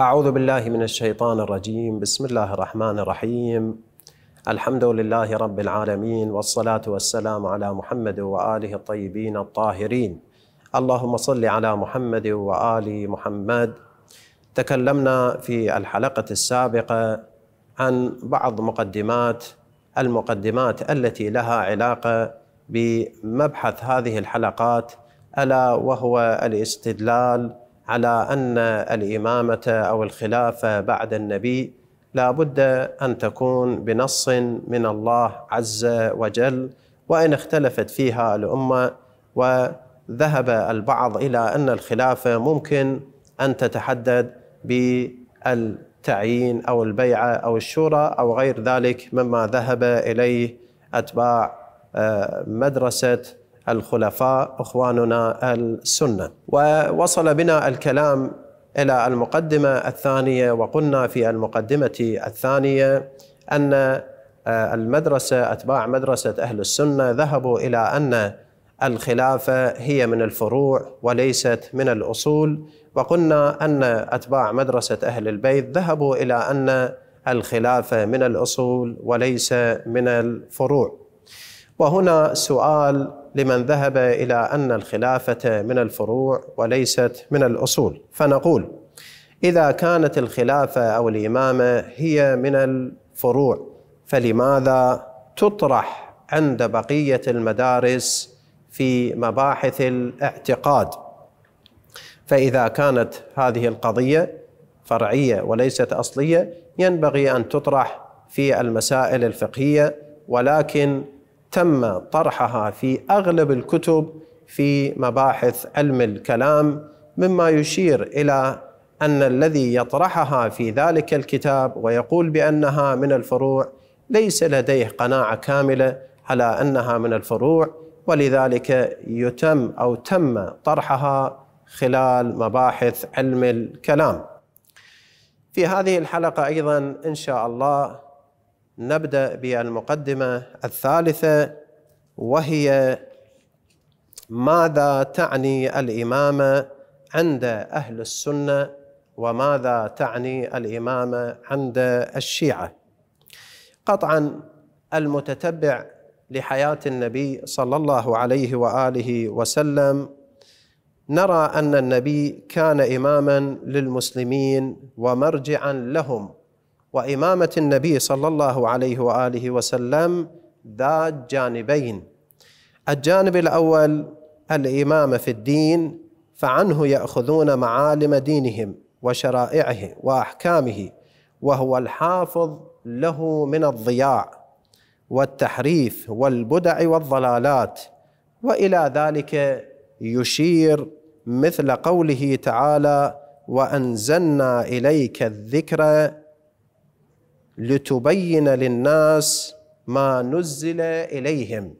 أعوذ بالله من الشيطان الرجيم بسم الله الرحمن الرحيم الحمد لله رب العالمين والصلاة والسلام على محمد وآله الطيبين الطاهرين اللهم صل على محمد وآل محمد تكلمنا في الحلقة السابقة عن بعض مقدمات المقدمات التي لها علاقة بمبحث هذه الحلقات ألا وهو الاستدلال على ان الامامه او الخلافه بعد النبي لا بد ان تكون بنص من الله عز وجل وان اختلفت فيها الامه وذهب البعض الى ان الخلافه ممكن ان تتحدد بالتعيين او البيعه او الشورى او غير ذلك مما ذهب اليه اتباع آه، مدرسه الخلفاء اخواننا السنه ووصل بنا الكلام الى المقدمه الثانيه وقلنا في المقدمه الثانيه ان آه، المدرسه اتباع مدرسه اهل السنه ذهبوا الى ان الخلافه هي من الفروع وليست من الاصول وقلنا ان اتباع مدرسه اهل البيت ذهبوا الى ان الخلافه من الاصول وليس من الفروع وهنا سؤال لمن ذهب الى ان الخلافه من الفروع وليست من الاصول فنقول اذا كانت الخلافه او الامامه هي من الفروع فلماذا تطرح عند بقيه المدارس في مباحث الاعتقاد فاذا كانت هذه القضيه فرعيه وليست اصليه ينبغي ان تطرح في المسائل الفقهيه ولكن تم طرحها في اغلب الكتب في مباحث علم الكلام مما يشير الى ان الذي يطرحها في ذلك الكتاب ويقول بانها من الفروع ليس لديه قناعه كامله على انها من الفروع ولذلك يتم او تم طرحها خلال مباحث علم الكلام. في هذه الحلقه ايضا ان شاء الله نبدا بالمقدمه الثالثه وهي ماذا تعني الامامه عند اهل السنه وماذا تعني الامامه عند الشيعه قطعا المتتبع لحياه النبي صلى الله عليه واله وسلم نرى ان النبي كان اماما للمسلمين ومرجعا لهم وامامه النبي صلى الله عليه واله وسلم ذات جانبين الجانب الاول الامامه في الدين فعنه ياخذون معالم دينهم وشرائعه واحكامه وهو الحافظ له من الضياع والتحريف والبدع والضلالات والى ذلك يشير مثل قوله تعالى وانزلنا اليك الذكر لتبين للناس ما نزل اليهم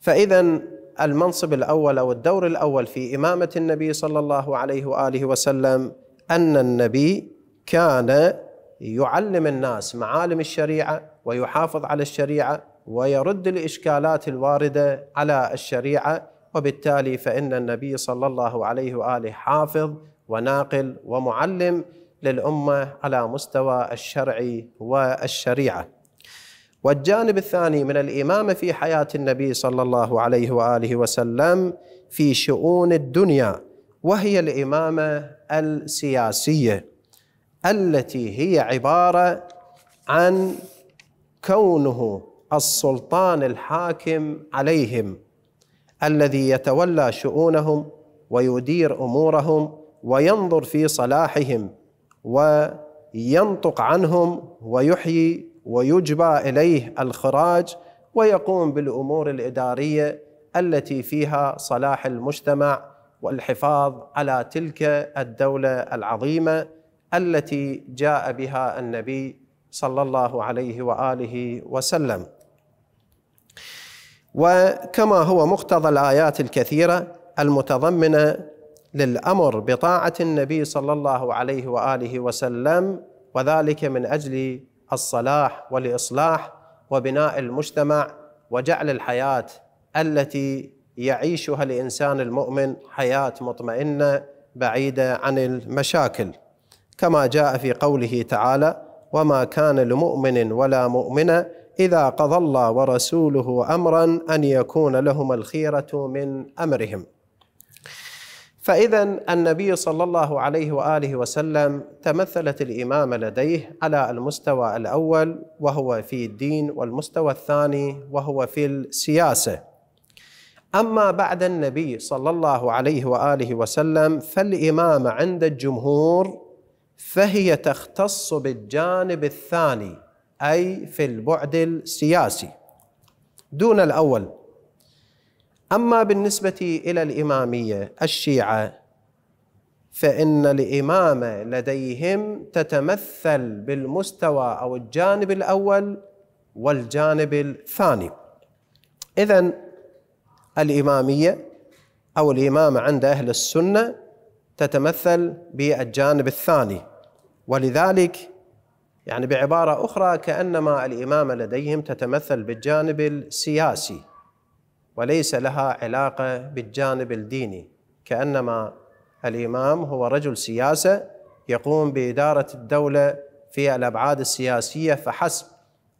فاذا المنصب الاول او الدور الاول في امامه النبي صلى الله عليه واله وسلم ان النبي كان يعلم الناس معالم الشريعه ويحافظ على الشريعه ويرد الاشكالات الوارده على الشريعه وبالتالي فان النبي صلى الله عليه واله حافظ وناقل ومعلم للامه على مستوى الشرع والشريعه. والجانب الثاني من الامامه في حياه النبي صلى الله عليه واله وسلم في شؤون الدنيا وهي الامامه السياسيه التي هي عباره عن كونه السلطان الحاكم عليهم الذي يتولى شؤونهم ويدير امورهم وينظر في صلاحهم وينطق عنهم ويحيي ويجبى اليه الخراج ويقوم بالامور الاداريه التي فيها صلاح المجتمع والحفاظ على تلك الدوله العظيمه التي جاء بها النبي صلى الله عليه واله وسلم وكما هو مقتضى الايات الكثيره المتضمنه للامر بطاعه النبي صلى الله عليه واله وسلم وذلك من اجل الصلاح والاصلاح وبناء المجتمع وجعل الحياه التي يعيشها الانسان المؤمن حياه مطمئنه بعيده عن المشاكل كما جاء في قوله تعالى وما كان لمؤمن ولا مؤمنه اذا قضى الله ورسوله امرا ان يكون لهم الخيره من امرهم فاذا النبي صلى الله عليه واله وسلم تمثلت الامامه لديه على المستوى الاول وهو في الدين والمستوى الثاني وهو في السياسه اما بعد النبي صلى الله عليه واله وسلم فالامامه عند الجمهور فهي تختص بالجانب الثاني اي في البعد السياسي دون الاول اما بالنسبه الى الاماميه الشيعه فان الامامه لديهم تتمثل بالمستوى او الجانب الاول والجانب الثاني اذا الاماميه او الامامه عند اهل السنه تتمثل بالجانب الثاني ولذلك يعني بعباره اخرى كانما الامامه لديهم تتمثل بالجانب السياسي وليس لها علاقه بالجانب الديني كانما الامام هو رجل سياسه يقوم باداره الدوله في الابعاد السياسيه فحسب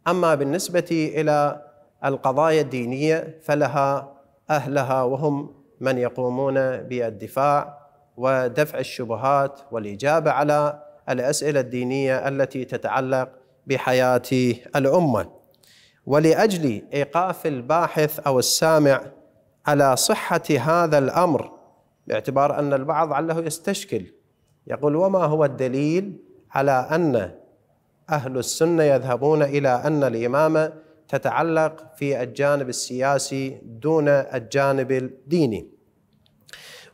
اما بالنسبه الى القضايا الدينيه فلها اهلها وهم من يقومون بالدفاع ودفع الشبهات والاجابه على الاسئله الدينيه التي تتعلق بحياه الامه ولاجل ايقاف الباحث او السامع على صحه هذا الامر باعتبار ان البعض عله يستشكل يقول وما هو الدليل على ان اهل السنه يذهبون الى ان الامامه تتعلق في الجانب السياسي دون الجانب الديني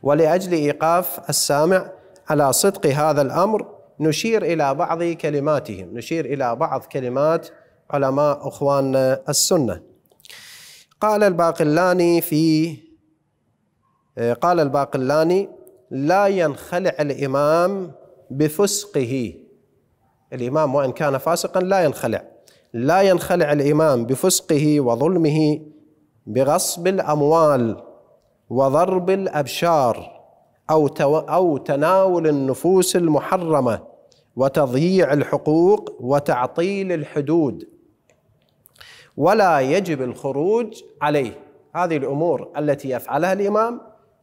ولاجل ايقاف السامع على صدق هذا الامر نشير الى بعض كلماتهم نشير الى بعض كلمات علماء اخواننا السنه. قال الباقلاني في قال الباقلاني لا ينخلع الامام بفسقه. الامام وان كان فاسقا لا ينخلع. لا ينخلع الامام بفسقه وظلمه بغصب الاموال وضرب الابشار او او تناول النفوس المحرمه وتضييع الحقوق وتعطيل الحدود ولا يجب الخروج عليه هذه الامور التي يفعلها الامام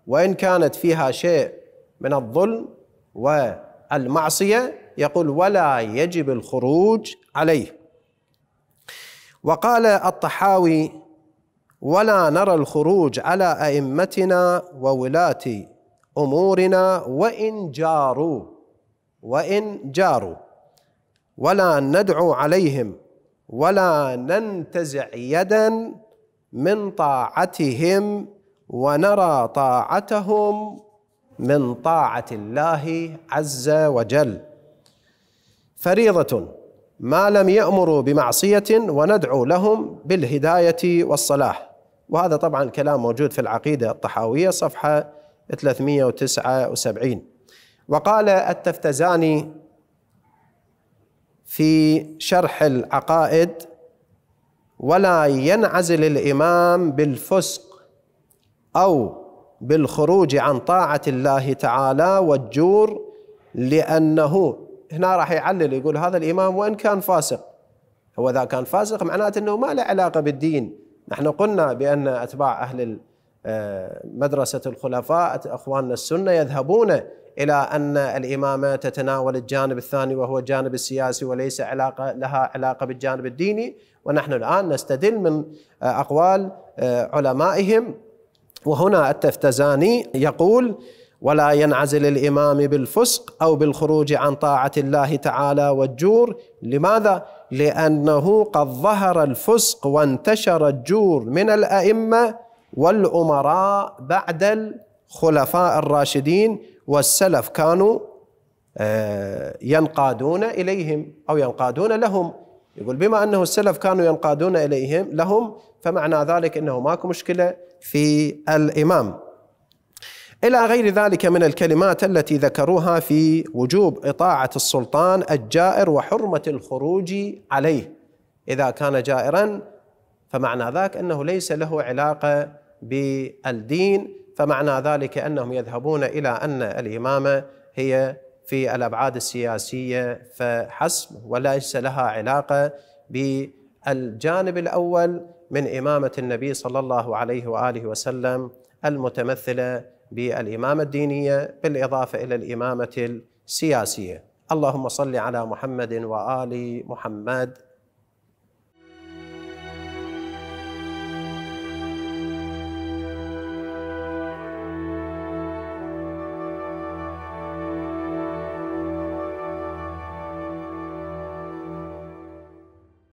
وان كانت فيها شيء من الظلم والمعصيه يقول ولا يجب الخروج عليه وقال الطحاوي ولا نرى الخروج على ائمتنا وولاه امورنا وان جاروا وان جاروا ولا ندعو عليهم ولا ننتزع يدا من طاعتهم ونرى طاعتهم من طاعه الله عز وجل فريضه ما لم يامروا بمعصيه وندعو لهم بالهدايه والصلاح وهذا طبعا كلام موجود في العقيده الطحاويه صفحه 379 وقال التفتزاني في شرح العقائد ولا ينعزل الامام بالفسق او بالخروج عن طاعه الله تعالى والجور لانه هنا راح يعلل يقول هذا الامام وان كان فاسق هو اذا كان فاسق معناته انه ما له علاقه بالدين نحن قلنا بان اتباع اهل مدرسة الخلفاء أخواننا السنة يذهبون إلى أن الإمامة تتناول الجانب الثاني وهو الجانب السياسي وليس علاقة لها علاقة بالجانب الديني ونحن الآن نستدل من أقوال آه، علمائهم وهنا التفتزاني يقول ولا ينعزل الامام بالفسق او بالخروج عن طاعه الله تعالى والجور لماذا لانه قد ظهر الفسق وانتشر الجور من الائمه والأمراء بعد الخلفاء الراشدين والسلف كانوا آه، ينقادون إليهم أو ينقادون لهم يقول بما أنه السلف كانوا ينقادون إليهم لهم فمعنى ذلك أنه ماكو مشكلة في الإمام إلى غير ذلك من الكلمات التي ذكروها في وجوب إطاعة السلطان الجائر وحرمة الخروج عليه إذا كان جائرا فمعنى ذاك أنه ليس له علاقة بالدين فمعنى ذلك انهم يذهبون الى ان الامامه هي في الابعاد السياسيه فحسب وليس لها علاقه بالجانب الاول من امامه النبي صلى الله عليه واله وسلم المتمثله بالامامه الدينيه بالاضافه الى الامامه السياسيه. اللهم صل على محمد وال محمد